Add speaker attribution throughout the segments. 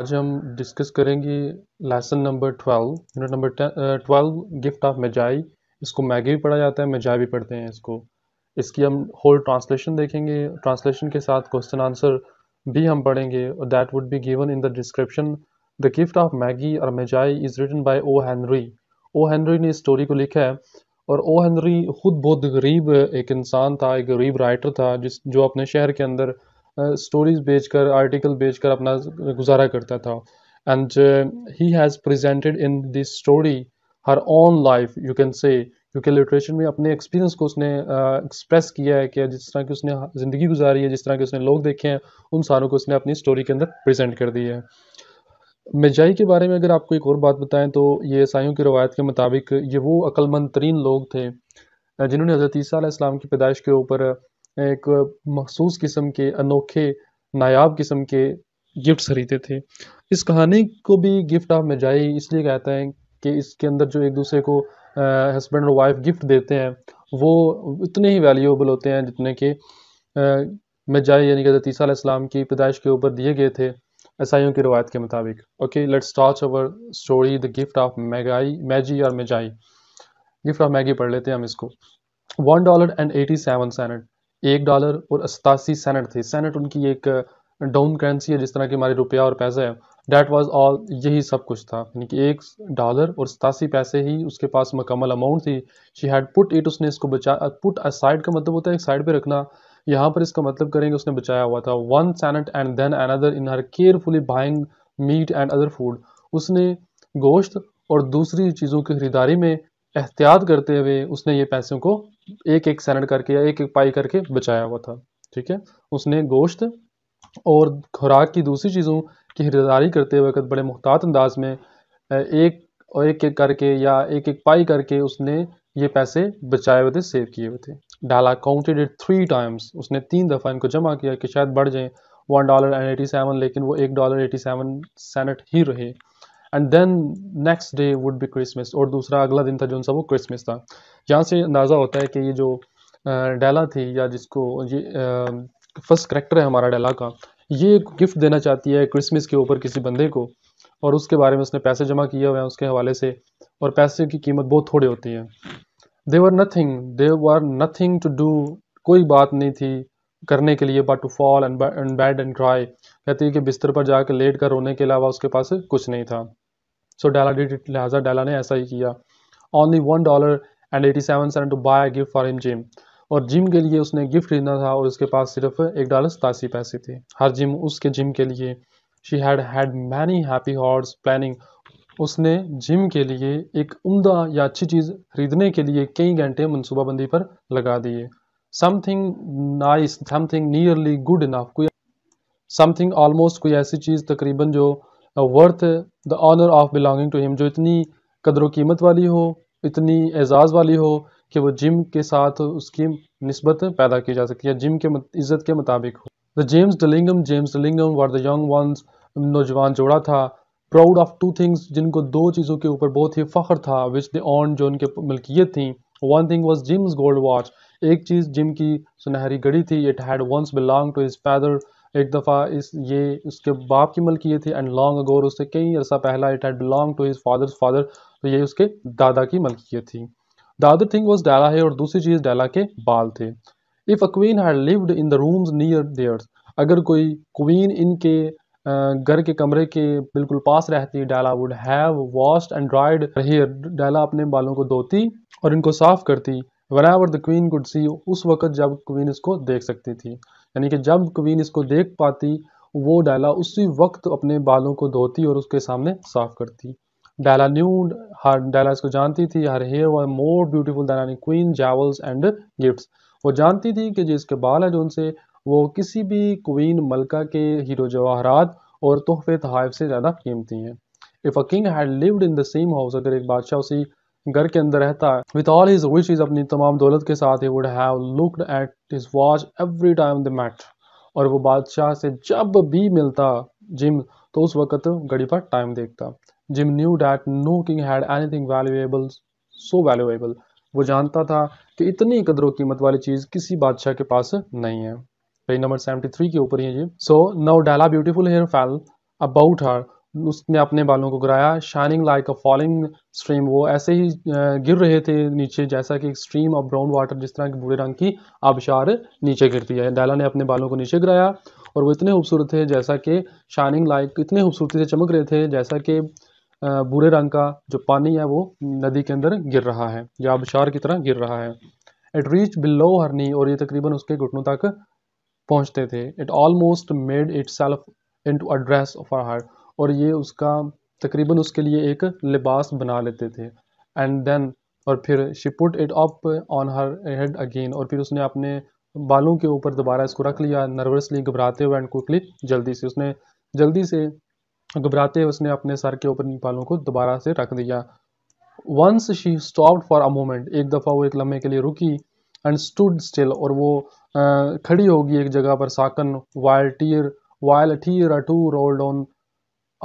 Speaker 1: आज हम डिस्कस करेंगे lesson number twelve unit number twelve gift of Magi इसको मैगी भी पढ़ा जाता है मेजाई भी पढ़ते हैं इसको इसकी हम होल ट्रांसलेशन देखेंगे ट्रांसलेशन के साथ क्वेश्चन आंसर भी हम पढ़ेंगे और that would be given in the description the gift of Magi और Magi is written by O Henry O Henry ने इस स्टोरी को लिखा है और ओ हैनरी खुद बहुत गरीब एक इंसान था एक गरीब राइटर था जिस जो अपने शहर के अंदर स्टोरीज बेचकर आर्टिकल बेचकर अपना गुजारा करता था and he has presented in this story her her life you can say क्योंकि लिटरेचर में अपने एक्सपीरियंस को उसने एक्सप्रेस uh, किया है कि जिस तरह की उसने ज़िंदगी गुजारी है जिस तरह के उसने लोग देखे हैं उन सारों को उसने अपनी स्टोरी के अंदर प्रेजेंट कर दी है मिजाई के बारे में अगर आपको एक और बात बताएं तो ये ईसाइयों की रवायत के मुताबिक ये वो अक्लमंद तरीन लोग थे जिन्होंने हज़रत ईसा की पैदाइश के ऊपर एक मखसूस किस्म के अनोखे नायाब किस्म के गिफ्ट्स खरीदे थे इस कहानी को भी गिफ्ट ऑफ मेजाई इसलिए कहते हैं कि इसके अंदर जो एक दूसरे को हस्बैंड और वाइफ गिफ्ट देते हैं वो इतने ही वैल्यूएबल होते हैं जितने कि मेजाई यानी कि तीसा इस्लाम की पैदाइश के ऊपर दिए गए थे ईसाइयों की रवायत के मुताबिक okay let's touch our story the gift of Magi Magi और मेजाई गिफ्ट ऑफ मैगी पढ़ लेते हैं हम इसको one dollar and eighty seven cent एक डॉलर और सतासी सेनेट थे सेनेट उनकी एक डाउन uh, करेंसी है जिस तरह की हमारे रुपया और पैसा है डेट वॉज ऑल यही सब कुछ था यानी कि एक डॉलर और सतासी पैसे ही उसके पास मकमल अमाउंट थी शी हैड पुट इट उसने इसको बचा पुट अ साइड का मतलब होता है एक साइड पे रखना यहाँ पर इसका मतलब करेंगे उसने बचाया हुआ था one cent and then another in her carefully buying meat and other food उसने गोश्त और दूसरी चीज़ों की खरीदारी में एहतियात करते हुए उसने ये पैसों को एक एक सैनट करके या एक एक पाई करके बचाया हुआ था ठीक है उसने गोश्त और खुराक की दूसरी चीज़ों की खरीदारी करते वक्त बड़े मुहतात अंदाज में एक और एक एक करके या एक एक पाई करके उसने ये पैसे बचाए हुए थे सेव किए हुए थे डाला काउंटेड इट थ्री टाइम्स उसने तीन दफ़ा इनको जमा किया कि शायद बढ़ जाए one dollar and eighty seven लेकिन वो एक डॉलर एटी सेवन सैनट ही रहे and then next day would be Christmas और दूसरा अगला दिन था जो सा वो क्रिसमस था यहाँ से अंदाज़ा होता है कि ये जो डेला थी या जिसको ये फर्स्ट करेक्टर है हमारा डेला का ये गिफ्ट देना चाहती है क्रिसमस के ऊपर किसी बंदे को और उसके बारे में उसने पैसे जमा किए हुए हैं उसके हवाले से और पैसे की कीमत बहुत थोड़ी होती है there were nothing there were nothing to do कोई बात नहीं थी करने के लिए but to fall and bed and cry कहती है कि बिस्तर पर जाकर लेट कर रोने के अलावा उसके पास कुछ नहीं था सो डाला did it. लिहाजा डाला ने ऐसा ही किया only one dollar and eighty seven cent to buy gift for him Jim और जिम के लिए उसने गिफ्ट खरीदना था और उसके पास सिर्फ एक डॉलर सतासी पैसे थे हर जिम उसके जिम के लिए she had had many happy hours planning उसने जिम के लिए एक उमदा या अच्छी चीज़ खरीदने के लिए कई घंटे मनसूबाबंदी पर लगा दिए something nice something nearly good enough कोई समथिंग ऑलमोस्ट कोई ऐसी चीज़ तकरीबन जो worth the honour of belonging to him जो इतनी कदर कीमत वाली हो इतनी एजाज़ वाली हो कि वो जिम के साथ उसकी नस्बत पैदा की जा सकती है जिम के इज़्ज़त के मुताबिक हो the James Dillingham James Dillingham were the young ones नौजवान जोड़ा था प्राउड ऑफ टू थिंग्स जिनको दो चीज़ों के ऊपर बहुत ही फ़ख्र था विच दे ऑन जो उनके मलकियत थी one thing was Jim's gold watch एक चीज़ जिम की सुनहरी घड़ी थी it had once belong to his father एक दफ़ा इस ये उसके बाप की मलकियत थी एंड लॉन्ग अगोर उससे कई अरसा पहला it had belong to his father's father तो ये उसके दादा की मलकियत थी the other thing was Della है और दूसरी चीज़ डैला के बाल थे if a queen had lived in the rooms near theirs अगर कोई क्वीन इनके घर के कमरे के बिल्कुल पास रहती Della would have washed and dried hair Della अपने बालों को धोती और इनको साफ करती whenever the queen could see उस वक़्त जब क्वीन इसको देख सकती थी यानी कि जब क्वीन इसको देख पाती वो डायला उसी वक्त अपने बालों को धोती और उसके सामने साफ करती डायला न्यू हर डायला इसको जानती थी her hair were more beautiful than queen jewels and gifts वो जानती थी कि जो इसके बाल है जो उनसे वो किसी भी क्वीन मलका के हीरो जवाहरात और तोहफे तहफ से ज़्यादा कीमती हैं if a king had lived in the same house अगर एक बादशाह उसी घर के अंदर रहता है विद ऑल हिज विशेज अपनी तमाम दौलत के साथ he would have looked at his watch every time they met और वो बादशाह से जब भी मिलता जिम तो उस वक्त घड़ी पर टाइम देखता Jim knew that no king had anything valuable so valuable वो जानता था कि इतनी कदर कीमत वाली चीज़ किसी बादशाह के पास नहीं है पेज नंबर सेवेंटी थ्री के ऊपर ही है जी so now Della beautiful hair fell about her उसने अपने बालों को गिराया shining like a falling stream वो ऐसे ही गिर रहे थे नीचे जैसा कि एक स्ट्रीम ऑफ ब्राउन वाटर जिस तरह की बुरे रंग की आबशार नीचे गिरती है डैला ने अपने बालों को नीचे गिराया और वो इतने खूबसूरत थे जैसा कि शाइनिंग लाइक इतने खूबसूरती से चमक रहे थे जैसा कि बुरे रंग का जो पानी है वो नदी के अंदर गिर रहा है या आबशार की तरह गिर रहा है इट रीच बिलो हरनी और ये तकरीबन उसके घुटनों तक पहुँचते थे it almost made itself into address of our heart और ये उसका तकरीबन उसके लिए एक लिबास बना लेते थे एंड देन और फिर she put it up on her head again और फिर उसने अपने बालों के ऊपर दोबारा इसको रख लिया नर्वसली घबराते हुए एंड क्विकली जल्दी से उसने जल्दी से घबराते हुए उसने अपने सर के ऊपर बालों को दोबारा से रख दिया once she stop for a moment एक दफ़ा वो एक लम्हे के लिए रुकी एंड स्टूड स्टिल और वो आ, खड़ी होगी एक जगह पर साकन while tear while tear or two rolled on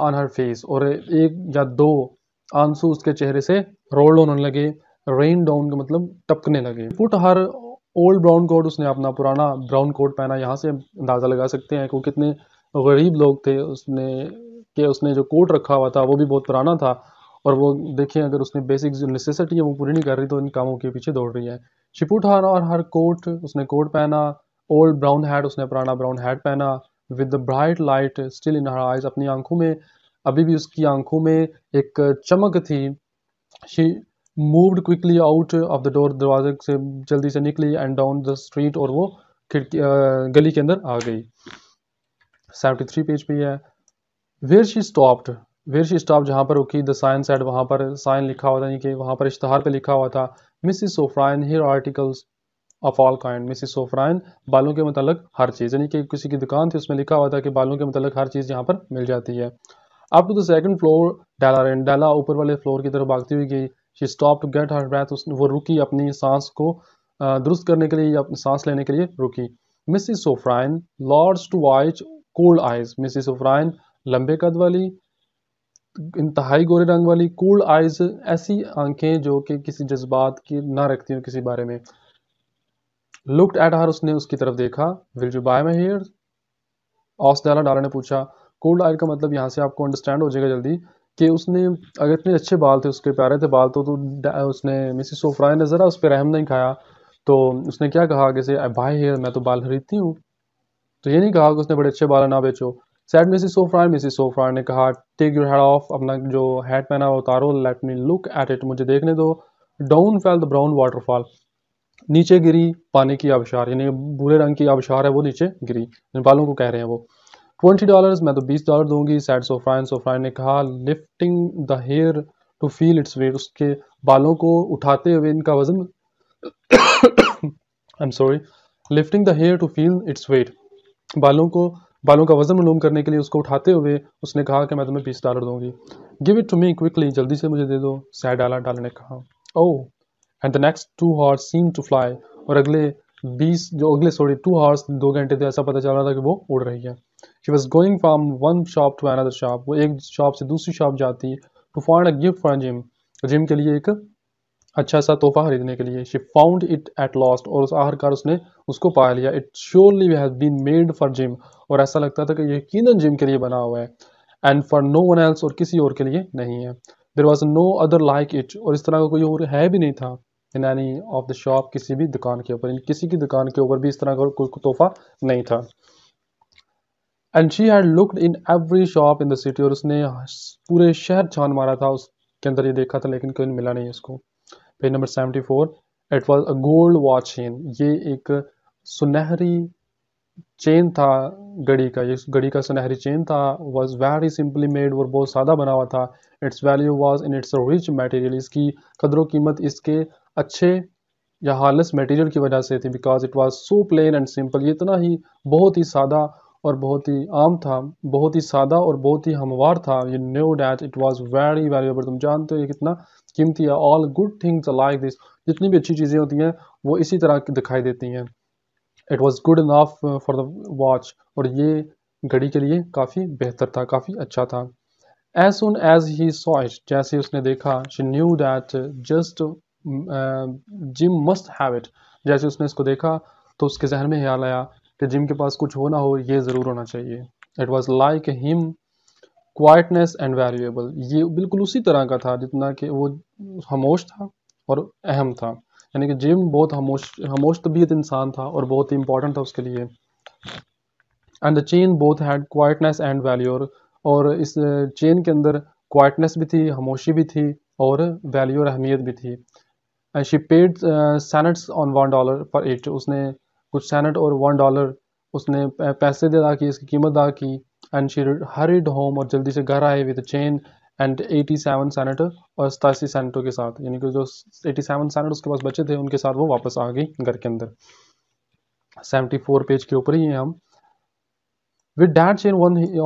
Speaker 1: on her face और एक या दो आंसू उसके चेहरे से रोल होने लगे रेन डाउन का मतलब टपकने लगे put her old brown coat उसने अपना पुराना ब्राउन कोट पहना यहाँ से अंदाज़ा लगा सकते हैं कि कितने गरीब लोग थे उसने के उसने जो कोट रखा हुआ था वो भी बहुत पुराना था और वो देखें अगर उसने बेसिक जो नेसेसिटी है वो पूरी नहीं कर रही तो इन कामों के पीछे दौड़ रही है शिपुट हर और हर कोट उसने कोट पहना ओल्ड ब्राउन हैड उसने पुराना ब्राउन हैड पहना with the bright light still in her eyes अपनी आंखों में अभी भी उसकी आंखों में एक चमक थी she moved quickly out of the door दरवाजे से जल्दी से निकली एंड डाउन द स्ट्रीट और वो खिड़की गली के अंदर आ गई सेवेंटी थ्री पेज पे है where she stopped where she stop जहाँ पर रुकी द साइन सेट वहाँ पर साइन लिखा हुआ था यानी कि वहाँ पर इश्तहार पे लिखा हुआ था Mrs Sofronie hair articles of all kind Mrs Sofronie बालों के मतलब हर चीज़ यानी कि किसी की दुकान थी उसमें लिखा हुआ था कि बालों के मतलब हर चीज़ यहाँ पर मिल जाती है up to the second floor Della ran Della ऊपर वाले फ्लोर की तरफ भागती हुई गई she stop to get her breath वो रुकी अपनी सांस को दुरुस्त करने के लिए या अपनी सांस लेने के लिए रुकी Mrs Sofronie lords too which cold eyes Mrs Sofronie लंबे कद वाली इंतहाई गोरे रंग वाली कोल्ड आइज ऐसी आंखें जो कि किसी जज्बात की ना रखती हो किसी बारे में लुकड एट हर उसने उसकी तरफ देखा will you buy my hair ऑस डाला ने पूछा कोल्ड आयर का मतलब यहाँ से आपको अंडरस्टैंड हो जाएगा जल्दी कि उसने अगर इतने अच्छे बाल थे उसके प्यारे थे बाल तो, तो उसने मिसिस सोफ्राय ने ज़रा उस पर रहम नहीं खाया तो उसने क्या कहा कि से भाई हेयर मैं तो बाल खरीदती हूँ तो ये नहीं कहा कि उसने बड़े अच्छे बाल ना बेचो said Mrs Sofronie Mrs Sofronie ने कहा टेक यूर हेड ऑफ अपना जो हैड पहना उतारो let me look at it मुझे देखने दो down fell the brown waterfall नीचे गिरी पानी की आबशार यानी भूरे रंग की आबशार है वो नीचे गिरी वालों को कह रहे हैं वो ट्वेंटी डॉलर मैं तो बीस डॉलर दूंगी सैड सोफ्राइन सोफ्राइन ने कहा lifting the hair to feel its weight उसके बालों को उठाते हुए इनका वजन I am sorry lifting the hair to feel its weight बालों को बालों का वजन मालूम करने के लिए उसको उठाते हुए उसने कहा कि मैं तुम्हें बीस डॉलर दूंगी give it to me quickly जल्दी से मुझे दे दो सैड डाला डाला ने कहा oh oh, and the next two hours seem to fly और अगले बीस जो अगले सॉरी टू हॉर्स दो घंटे थे ऐसा पता चल रहा था कि वो उड़ रही है she was going from one shop to another shop वो एक शॉप से दूसरी शॉप जाती to found a gift for Jim Jim के लिए एक अच्छा सा तोहफा खरीदने के लिए she found it at last और उस आखिरकार उसने उसको पा लिया it surely has been made for Jim और ऐसा लगता था कि यकीन जिम के लिए बना हुआ है and for no one else और किसी और के लिए नहीं है there was no other like it और इस तरह का कोई और है भी नहीं था in any of the shop किसी भी दुकान के ऊपर किसी की दुकान के ऊपर भी इस तरह का कोई तोहफा नहीं था and she had looked in every shop in the city और उसने पूरे शहर छान मारा था उसके अंदर ये देखा था लेकिन कोई मिला नहीं उसको page number seventy four it was a gold watch chain ये एक सुनहरी चेन था घड़ी का ये घड़ी का सुनहरी चेन था वॉज वेरी सिंपली मेड और बहुत सादा बना हुआ था its value was in its rich material इसकी कदरों कीमत इसके अच्छे या हार्लेस मटेरियल की वजह से थी because it was so plain and simple ये इतना ही बहुत ही सादा और बहुत ही आम था बहुत ही सादा और बहुत ही हमवार था ये know that it was very valuable तुम जानते हो ये कितना कीमती है all good things like this जितनी भी अच्छी चीज़ें होती हैं वो इसी तरह की दिखाई देती हैं it was good enough for the watch और ये घड़ी के लिए काफ़ी बेहतर था काफ़ी अच्छा था as soon as he saw it जैसे उसने देखा she knew that just Jim must have it जैसे उसने इसको देखा तो उसके जहन में ख्याल आया कि जिम के पास कुछ हो ना हो ये ज़रूर होना चाहिए it was like him quietness and valuable ये बिल्कुल उसी तरह का था जितना कि वो खामोश था और अहम था यानी कि जिम बहुत खामोश खामोश तबीयत इंसान था और बहुत ही इंपॉर्टेंट था उसके लिए and the chain both had quietness and value और, और इस चेन के अंदर क्वाइटनेस भी थी खामोशी भी थी और वैल्यू और अहमियत भी थी she paid cents on one dollar पर एट उसने कुछ सैनट और वन डॉलर उसने पैसे दे अदा किए इसकी कीमत अदा की एंड शी हरिड होम और जल्दी से घर आए with chain and eighty seven cent और सतासी सैनटों के साथ यानी कि जो एटी सेवन सैनट उसके पास बचे थे उनके साथ वो वापस आ गई घर के अंदर सेवेंटी फोर पेज के ऊपर ही हैं हम with that chain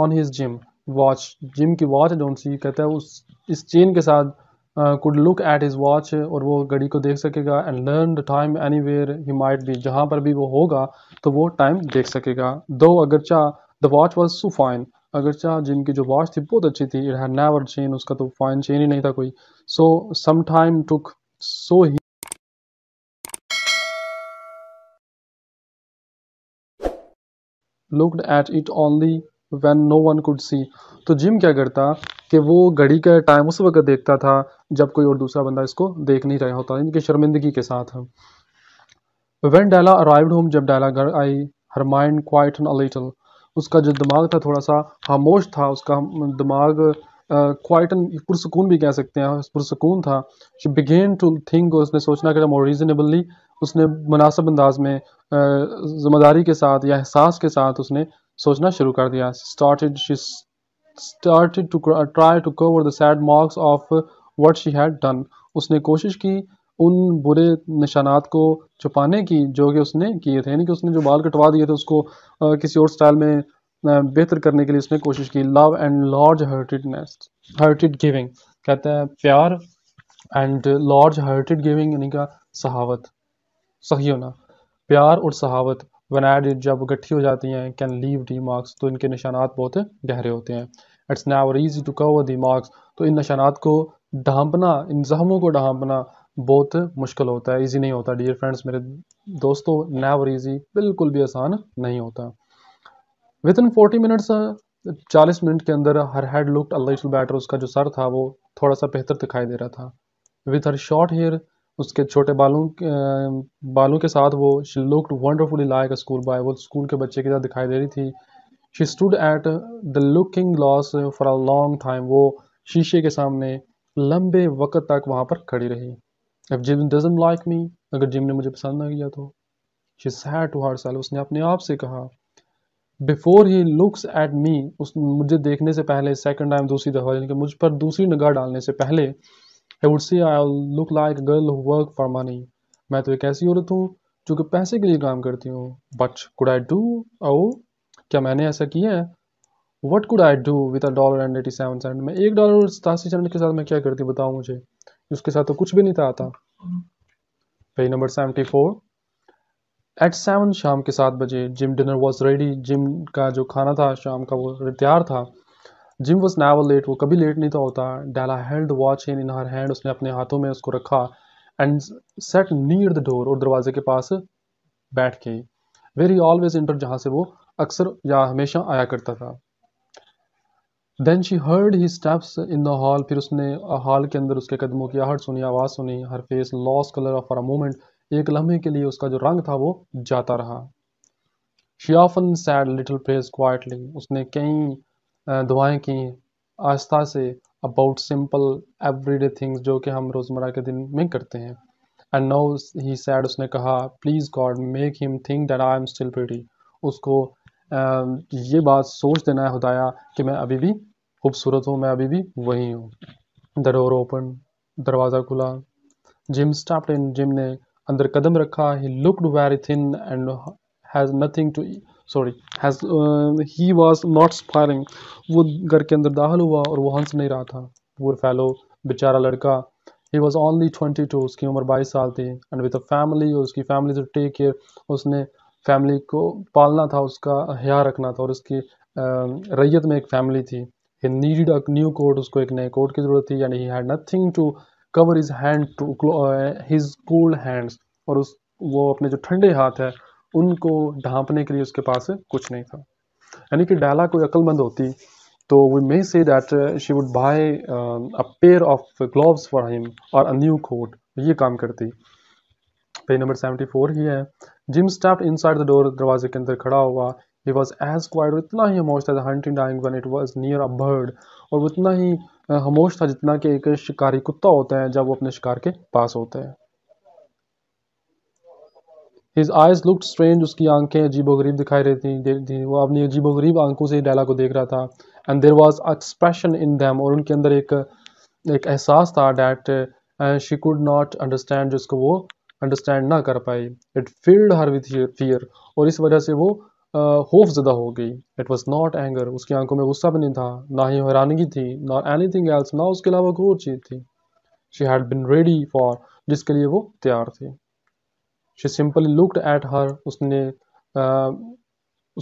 Speaker 1: on his Jim watch Jim की वॉच डोंट सी कहता है उस इस चेन के साथ could look at his watch और वो घड़ी को देख सकेगा and learn the time anywhere he might be जहाँ पर भी वो होगा तो वो टाइम देख सकेगा दो अगरचा the watch was so fine अगरचा जिनकी जो वॉच थी बहुत अच्छी थी इट हैड नेवर चेन उसका तो फाइन चेन ही नहीं था कोई so some time took so he looked at it only when no one could see तो जिम क्या करता कि वो घड़ी का टाइम उस वक्त देखता था जब कोई और दूसरा बंदा इसको देख नहीं रहा होता इनकी शर्मिंदगी के साथ वैन डाला अराइव्ड होम जब डाला घर आई her mind quiet and a little उसका जो दिमाग था थोड़ा सा खामोश था उसका दिमाग क्वाइट एंड पुरसकून भी कह सकते हैं पुरसकून था शी बिगेन टू थिंक उसने सोचना कि मोर रीजनेबली उसने मुनासब अंदाज में ज़िम्मेदारी के साथ या एहसास के साथ उसने सोचना शुरू कर दिया started she started to try to cover the sad marks of what she had done उसने कोशिश की उन बुरे निशानात को छुपाने की जो कि उसने किए थे यानी कि उसने जो बाल कटवा दिए थे उसको आ, किसी और स्टाइल में बेहतर करने के लिए उसने कोशिश की love and large heartedness hearted giving कहते हैं प्यार एंड लार्ज हर्टेड गिविंग यानी का सहावत सही होना प्यार और सहावत वन एड जब इकट्ठी हो जाती हैं कैन लीव डी मार्क्स तो इनके निशानात बहुत गहरे होते हैं it's never easy to cover the marks तो इन निशानात को ढांपना इन जहमों को ढांपना बहुत मुश्किल होता है ईजी नहीं होता डियर फ्रेंड्स मेरे दोस्तों नेवर ईजी बिल्कुल भी आसान नहीं होता विद इन फोर्टी मिनट्स चालीस मिनट के अंदर her head looked a lot better उसका जो सर था वो थोड़ा सा बेहतर दिखाई दे रहा था विद हर शॉर्ट हेयर उसके छोटे बालों के बालों के साथ वो she look wonderfully like school boy वो स्कूल के बच्चे की तरह दिखाई दे रही थी she stood at the looking glass for a long time वो शीशे के सामने लंबे वक्त तक वहाँ पर खड़ी रही if Jim doesn't like me अगर जिम ने मुझे पसंद ना किया तो शी सैड टू हर साल उसने अपने आप से कहा before he looks at me उस मुझे देखने से पहले सेकेंड टाइम दूसरी दफ़ा यानी कि मुझ पर दूसरी नगाह डालने से पहले I would say I look like a girl who work for money. मैं तो एक ऐसी औरत हूँ जो कि पैसे के लिए काम करती हूँ but could I do oh क्या मैंने ऐसा किया है what could I do with a dollar and eighty seven cent मैं एक डॉलर और सतासी सेंट के साथ मैं क्या करती बताओ मुझे उसके साथ तो कुछ भी नहीं था आता page number seventy four at seven शाम के सात बजे Jim dinner was ready Jim का जो खाना था शाम का वो तैयार था जिम वॉज नेवर लेट वो कभी लेट नहीं था तो होता डाला hand watch in in her hand उसने अपने हाथों में उसको रखा and set near the door और दरवाजे के पास बैठ के वेर ही ऑलवेज इंटर जहाँ से वो अक्सर या हमेशा आया करता था then she heard he steps in the hall फिर उसने हॉल के अंदर उसके कदमों की आहट सुनी आवाज़ सुनी her face lost colour of a moment एक लम्हे के लिए उसका जो रंग था वो जाता रहा she often said little face quietly उसने कई दुआएं की आस्था say about simple everyday things जो कि हम रोज़मर्रा के दिन में करते हैं एंड नो ही सैड उसने कहा please God make him think that I am still pretty उसको ये बात सोच देना है खुदाया कि मैं अभी भी खूबसूरत हूँ मैं अभी भी वही हूँ द डोर ओपन दरवाज़ा खुला जिम स्टाफ इन जिम ने अंदर कदम रखा he looked very thin and has nothing to sorry has he was not aspiring वो घर के अंदर दाखिल हुआ और वो हंस नहीं रहा था पुअर फैलो बेचारा लड़का he was only twenty two उसकी उम्र बाईस साल थी एंड विद अ फैमिली और उसकी फैमिली से टेक केयर उसने फैमिली को पालना था उसका हया रखना था और उसकी um, रैयत में एक फैमिली थी he need a new coat उसको एक नए कोट की ज़रूरत थी यानी he had nothing to cover his hand to his cold hands और उस वो अपने जो ठंडे हाथ है उनको ढांपने के लिए उसके पास कुछ नहीं था यानी कि डाला कोई अक्लमंद होती तो we may say that she would buy a pair of gloves for him और अ न्यू कोट ये काम करती पेज नंबर सेवेंटी फोर ही है Jim step inside the door दरवाजे के अंदर खड़ा हुआ ही वॉज एज क्वाइट इतना ही हमोश था hunting dying one it was near a bird और उतना ही uh, हमोश था जितना कि एक शिकारी कुत्ता होता है जब वो अपने शिकार के पास होता है हिज आइज लुक स्ट्रेंज उसकी आंखें अजीबोगरीब दिखाई रही थी दे, दे, वो अपनी अजीबोगरीब आंखों से डायला को देख रहा था and there was expression in them और उनके अंदर एक एक एहसास था that she could not understand जिसको वो अंडरस्टैंड ना कर पाई it filled her with fear और इस वजह से वो uh, खौफ ज़दा हो गई इट वॉज नॉट एंगर उसकी आंखों में गुस्सा भी नहीं था ना ही हैरानगी थी ना एनी थिंग एल्स ना उसके अलावा कोई और चीज़ थी she had been ready for जिसके लिए वो तैयार थी she simply looked at her उसने आ,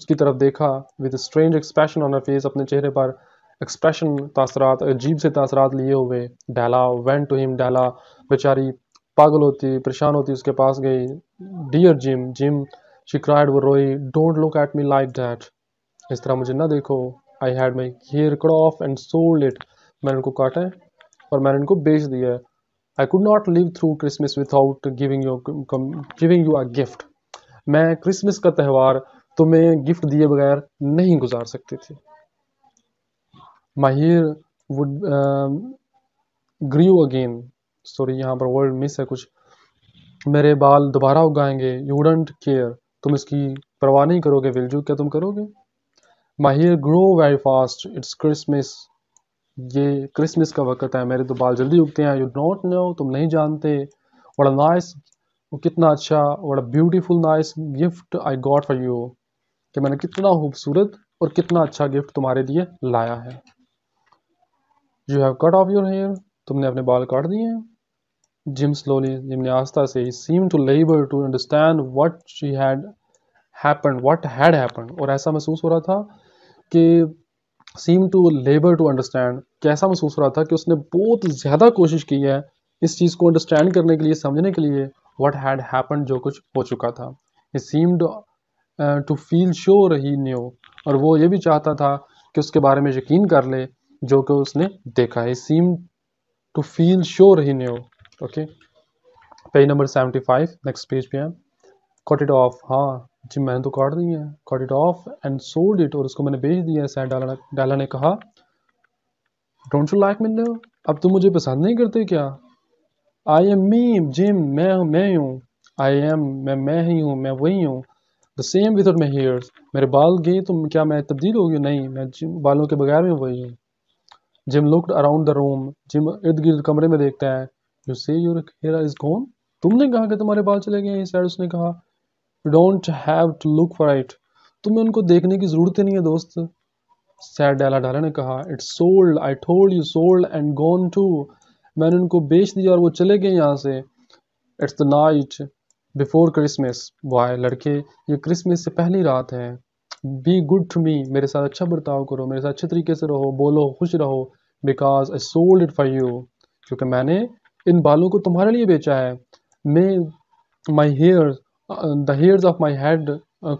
Speaker 1: उसकी तरफ देखा with strange expression on face अपने चेहरे पर एक्सप्रेशन तासरात अजीब से तासरात लिए हुए Della went to him Della बेचारी पागल होती परेशान होती उसके पास गई dear Jim Jim she cried वो रोई don't look at me like that इस तरह मुझे ना देखो I had my hair cut off and sold it मैंने उनको काटा है और मैंने उनको बेच दिया है I could not live through Christmas without giving you giving you a gift. मैं क्रिसमस का त्यौहार तुम्हें गिफ्ट दिए बगैर नहीं गुजार सकती थी माहिर वुड ग्रीव अगेन सॉरी यहाँ पर वर्ड मिस है कुछ मेरे बाल दोबारा उगाएंगे यू वुडेंट केयर तुम इसकी परवाह नहीं करोगे विलजू क्या तुम करोगे my hair grow very fast it's Christmas ये क्रिसमस का वक्त है मेरे तो बाल जल्दी उगते हैं यू डोंट नो तुम नहीं जानते वड़ा नाइस वो कितना अच्छा वड़ा beautiful nice gift I got for you कि मैंने कितना खूबसूरत और कितना अच्छा गिफ्ट तुम्हारे लिए लाया है you have cut off your hair तुमने अपने बाल काट दिए हैं जिम स्लोली जिम ने आस्था से he seem to labour to understand what she had happen what had happen और ऐसा महसूस हो रहा था कि seem to labour to understand कैसा महसूस हो रहा था कि उसने बहुत ज़्यादा कोशिश की है इस चीज़ को अंडरस्टैंड करने के लिए समझने के लिए वट हैड हैपन जो कुछ हो चुका था he seemed to feel sure he knew और वो ये भी चाहता था कि उसके बारे में यकीन कर ले जो कि उसने देखा है seem to feel sure he knew okay page number seventy five next page पे है कॉट इट ऑफ हाँ जी मैंने तो काट दी है cut it off and sold it और उसको मैंने बेच दिया है शायद डाला डाला ने कहा डोंट यू लाइक मिल अब तुम मुझे पसंद नहीं करते क्या आई एम मी जिम मैं हूँ मैं हूँ आई एम मैं मैं ही हूँ मैं वही हूँ the same without my hairs मेरे बाल गए तो क्या मैं तब्दील हो गई नहीं मैं जिम बालों के बगैर में वही हूँ Jim looked around the room Jim इर्द गिर्द कमरे में देखता है यू से योर हेयर इज़ गोन तुमने कहा कि तुम्हारे बाल चले गए हैं सैड उसने कहा you don't have to look for it तुम्हें उनको देखने की ज़रूरत ही नहीं है दोस्त सैड डाला डाला ने कहा it's sold I told you sold and gone to मैंने उनको बेच दिया और वो चले गए यहाँ से it's the night before Christmas वाह लड़के ये क्रिसमस से पहली रात है बी गुड टू मी मेरे साथ अच्छा बर्ताव करो मेरे साथ अच्छे तरीके से रहो बोलो खुश रहो because I sold it for you क्योंकि मैंने इन बालों को तुम्हारे लिए बेचा है may my hair the hairs of my head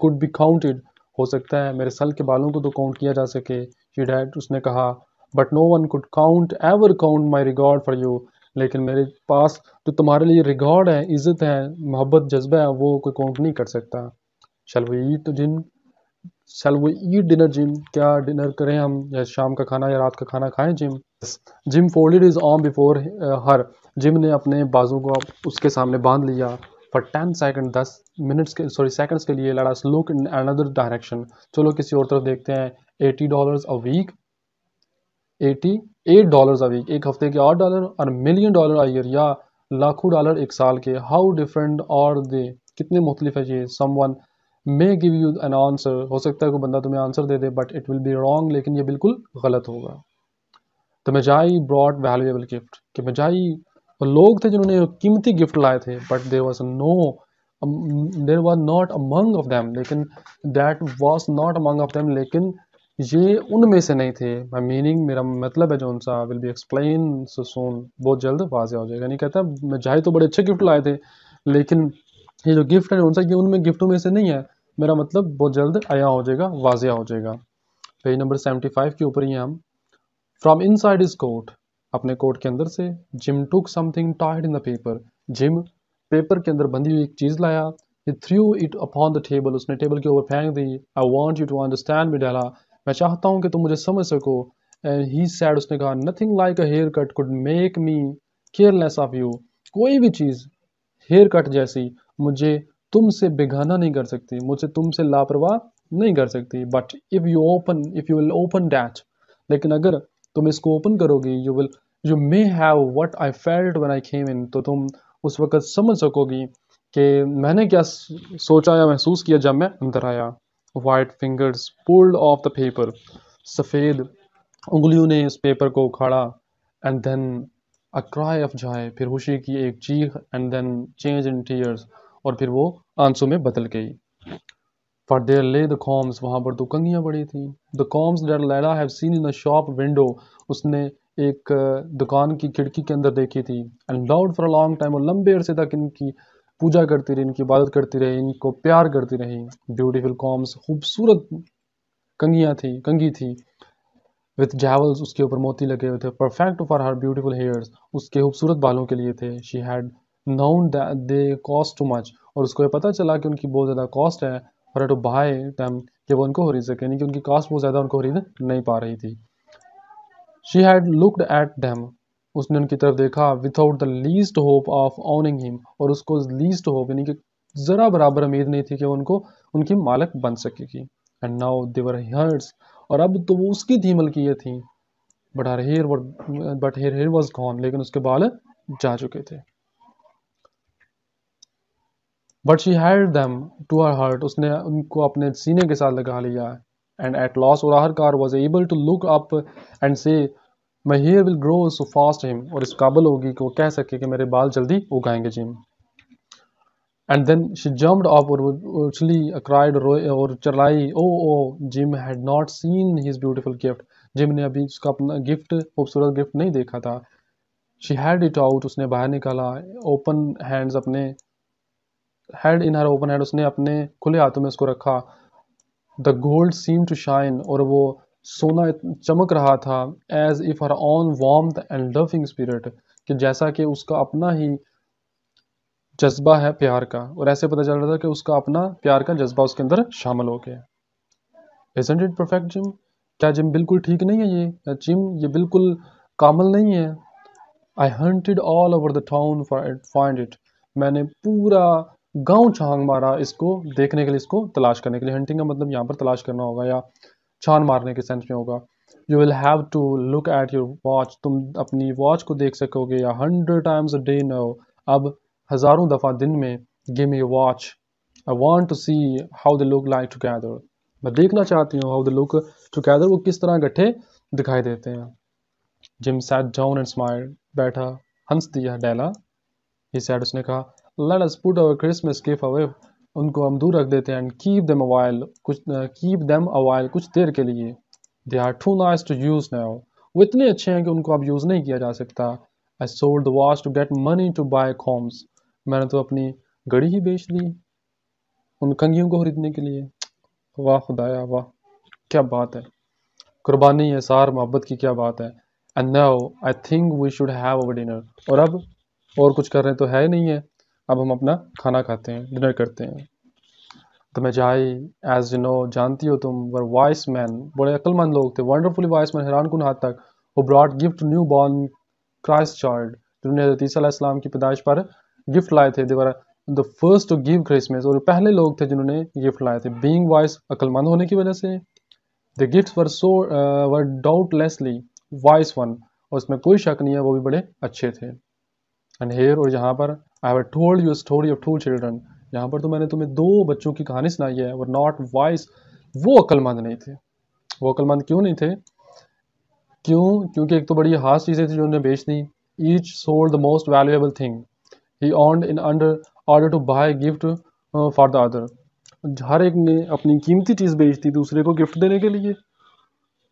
Speaker 1: could be counted हो सकता है मेरे सल के बालों को तो काउंट किया जा सके यू डैड उसने कहा but no one could count ever count my record for you लेकिन मेरे पास जो तुम्हारे लिए रिकॉर्ड है इज़्ज़त है मोहब्बत जज्बा है वो कोई काउंट नहीं कर सकता शल we eat Jim shall we eat dinner Jim क्या डिनर करें हम या शाम का खाना या रात का खाना खाएं Jim Jim folded his on before her Jim ने अपने बाजू को उसके सामने बांध लिया फॉर टेन सेकेंड दस मिनट्स के सॉरी सेकंड्स के लिए let look in another direction चलो किसी और तरफ देखते हैं eighty dollars a week eighty eight dollars a week एक हफ्ते के आठ डॉलर और मिलियन डॉलर अ या लाखों डॉलर एक साल के हाउ डिफरेंट और दे कितने मुख्तलिफ है ये someone may give you an answer हो सकता है कोई बंदा तुम्हें आंसर दे दे but it will be wrong लेकिन ये बिल्कुल गलत होगा तो मैं जाई ब्रॉड वैल्यूएबल गिफ्ट कि मैं जाई तो लोग थे जिन्होंने कीमती गिफ्ट लाए थे but there was no there was not among of them लेकिन that was not among of them लेकिन ये उनमें से नहीं थे माई मीनिंग मेरा मतलब है जो उनसा विल बी एक्सप्लेन सोन बहुत जल्द वाजह हो जाएगा नहीं कहता मैं जाए तो बड़े अच्छे गिफ्ट लाए थे लेकिन ये जो गिफ्ट है उनसा ये उनमें गिफ्टों में से नहीं है मेरा मतलब बहुत जल्द आया हो जाएगा वाजिया हो जाएगा पेज नंबर सेवेंटी फाइव के ऊपर ही हम from inside his coat अपने कोट के अंदर से Jim took something tied in the paper Jim paper के अंदर बंधी हुई एक चीज़ लाया threw it upon the table उसने टेबल के ऊपर फेंक दी I want you to understand me Della मैं चाहता हूँ कि तुम मुझे समझ सको एंड ही सैड उसने कहा nothing like a haircut could make me careless of you कोई भी चीज़ हेयर कट जैसी मुझे तुमसे बिघाना नहीं कर सकती मुझे तुमसे लापरवाह नहीं कर सकती but if you open if you will open that लेकिन अगर तुम इसको ओपन करोगे you will you may have what I felt when I came in तो तुम उस वक़्त समझ सकोगी कि मैंने क्या सोचा या महसूस किया जब मैं अंदर आया white fingers pulled off the paper सफ़ेद उंगलियों ने इस पेपर को उखाड़ा and then a cry of joy फिर खुशी की एक चीख and then change in tears और फिर वो आंसू में बदल गई for there lay the combs वहाँ पर तो कंघियाँ पड़ी थी the combs that Della have seen in the shop window उसने एक दुकान की खिड़की के अंदर देखी थी and loud for a long time और लंबे अरसे तक इनकी पूजा करती रही इनकी इबादत करती रही इनको प्यार करती रही ब्यूटीफुल कॉम्स खूबसूरत कंघियाँ थी कंगी थी विथ जैवल्स उसके ऊपर मोती लगे हुए थे perfect for her beautiful hairs उसके खूबसूरत बालों के लिए थे she had known they cost too much और उसको ये पता चला कि उनकी बहुत ज़्यादा कॉस्ट है फॉर टू बाय दैम कि वो उनको खरीद सके यानी कि उनकी कास्ट बहुत ज़्यादा उनको खरीद नहीं पा रही थी she had looked at them उसने उनकी तरफ देखा without the least hope of owning him और उसको लीस्ट होप यानी कि ज़रा बराबर उम्मीद नहीं थी कि वो उनको उनकी मालक बन सकेगी एंड नाउ देवर हर्ट्स और अब तो वो उसकी थी मलकियत थी but her hair but hair hair was gone लेकिन उसके बाल जा चुके थे but she had them too are hurt उसने उनको अपने सीने के साथ लगा लिया एंड एट लॉस और उराहरकार was able to look up and say my hair will grow so fast him और इस काबल होगी कि वो कह सके कि मेरे बाल जल्दी उगाएंगे Jim and then she jumped up और उछली क्राइड और चलाई oh oh Jim had not seen his beautiful gift Jim ने अभी उसका अपना गिफ्ट खूबसूरत गिफ्ट नहीं देखा था शी हैड इट आउट उसने बाहर निकाला ओपन हैंड्स अपने had in her open hand उसने अपने खुले हाथों में उसको रखा the gold seem to shine और वो सोना चमक रहा था as if her on warm and loving spirit कि जैसा कि उसका अपना ही जज्बा है प्यार का और ऐसे पता चल रहा था कि उसका अपना प्यार का जज्बा उसके अंदर शामिल हो गया इजेंट इट परफेक्ट जिम क्या जिम बिल्कुल ठीक नहीं है ये जिम ये बिल्कुल कामल नहीं है I hunted all over the town for it find it मैंने पूरा गांव छांग मारा इसको देखने के लिए इसको तलाश करने के लिए हंटिंग का मतलब यहाँ पर तलाश करना होगा या छान मारने के सेंस में होगा you will have to look at your watch तुम अपनी वॉच को देख सकोगे या hundred times a day now अब हज़ारों दफ़ा दिन में give me watch I want to see how the look like together मैं देखना चाहती हूँ हाउ द लुक टुगेदर वो किस तरह इकट्ठे दिखाई देते हैं Jim sat down and smile बैठा हंस दिया डैला ही सैड उसने कहा let us put our Christmas gift away उनको हम दूर रख देते हैं एंड कीप देम अवाइल कुछ कीप देम अवाइल कुछ देर के लिए they are too nice to use now वो इतने अच्छे हैं कि उनको अब यूज़ नहीं किया जा सकता I sold the watch to get money to buy combs मैंने तो अपनी घड़ी ही बेच दी उन कंगियों को खरीदने के लिए वाह खुदाया वाह क्या बात है कुर्बानी है सार मोहब्बत की क्या बात है and now I think we should have our dinner और अब और कुछ कर रहे हैं तो है ही नहीं है अब हम अपना खाना खाते हैं डिनर करते हैं तो मैं जाए एज यू नो जानती हो तुम वर वाइस मैन बड़े अक्लमंद लोग थे वंडरफुली वाइस मैन हैरान कन हद तक वो brought gift new born Christ child जिन्होंने हजरतीसम की पैदाइश पर गिफ्ट लाए थे they were the first to give Christmas और पहले लोग थे जिन्होंने गिफ्ट लाए थे बींग वाइस अक्लमंद होने की वजह से the gift were so were doubtlessly wise one और उसमें कोई शक नहीं है वो भी बड़े अच्छे थे एंड हेयर और यहाँ पर I have told you story of two children यहाँ पर तो मैंने तुम्हें दो बच्चों की कहानी सुनाई है और नॉट वाइस वो अक्लमंद नहीं थे वो अक्लमंद क्यों नहीं थे क्यों क्योंकि एक तो बड़ी खास चीज़ें थी जो उन्होंने बेच दी each sold the most valuable thing he owned in under order to buy gift for the other हर एक ने अपनी कीमती चीज़ बेच दी दूसरे को गिफ्ट देने के लिए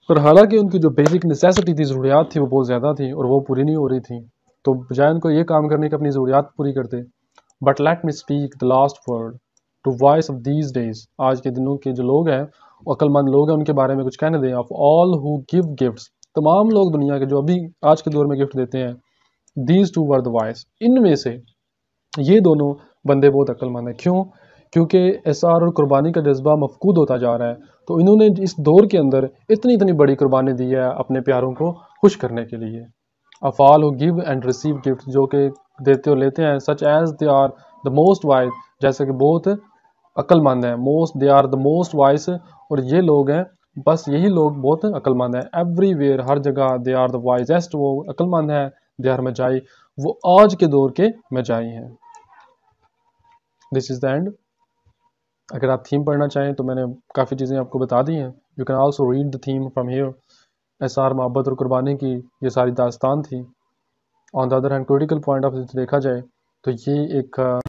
Speaker 1: पर हालांकि उनकी जो बेसिक नेसेसिटी थी ज़रूरियात थी वो बहुत ज़्यादा थी और वो पूरी नहीं हो रही थी तो बजाय उनको ये काम करने की अपनी ज़रूरियात पूरी करते but let me speak the last word to wise of these days आज के दिनों के जो लोग हैं अक्लमंद लोग हैं उनके बारे में कुछ कहने दें of all who give gifts तमाम लोग दुनिया के जो अभी आज के दौर में गिफ्ट देते हैं these two were the wise इनमें से ये दोनों बंदे बहुत अक्लमंद हैं क्यों क्योंकि एसार और कुर्बानी का जज्बा मफकूद होता जा रहा है तो इन्होंने इस दौर के अंदर इतनी इतनी बड़ी कुर्बानी दी है अपने प्यारों को खुश करने के लिए of all who give and receive gift जो कि देते और लेते हैं such as they are the most wise जैसे कि बहुत अक्लमंद हैं most they are the most wise और ये लोग हैं बस यही लोग बहुत अक्लमंद हैं एवरी वेयर हर जगह दे आर द वाइजेस्ट वो अक्लमंद हैं दे आर मजाई वो आज के दौर के मजाई हैं दिस इज़ द एंड अगर आप थीम पढ़ना चाहें तो मैंने काफ़ी चीज़ें आपको बता दी हैं you can also read the theme from here एसार मोहब्बत और कुर्बानी की ये सारी दास्तान थी on the other hand critical point of view देखा जाए तो ये एक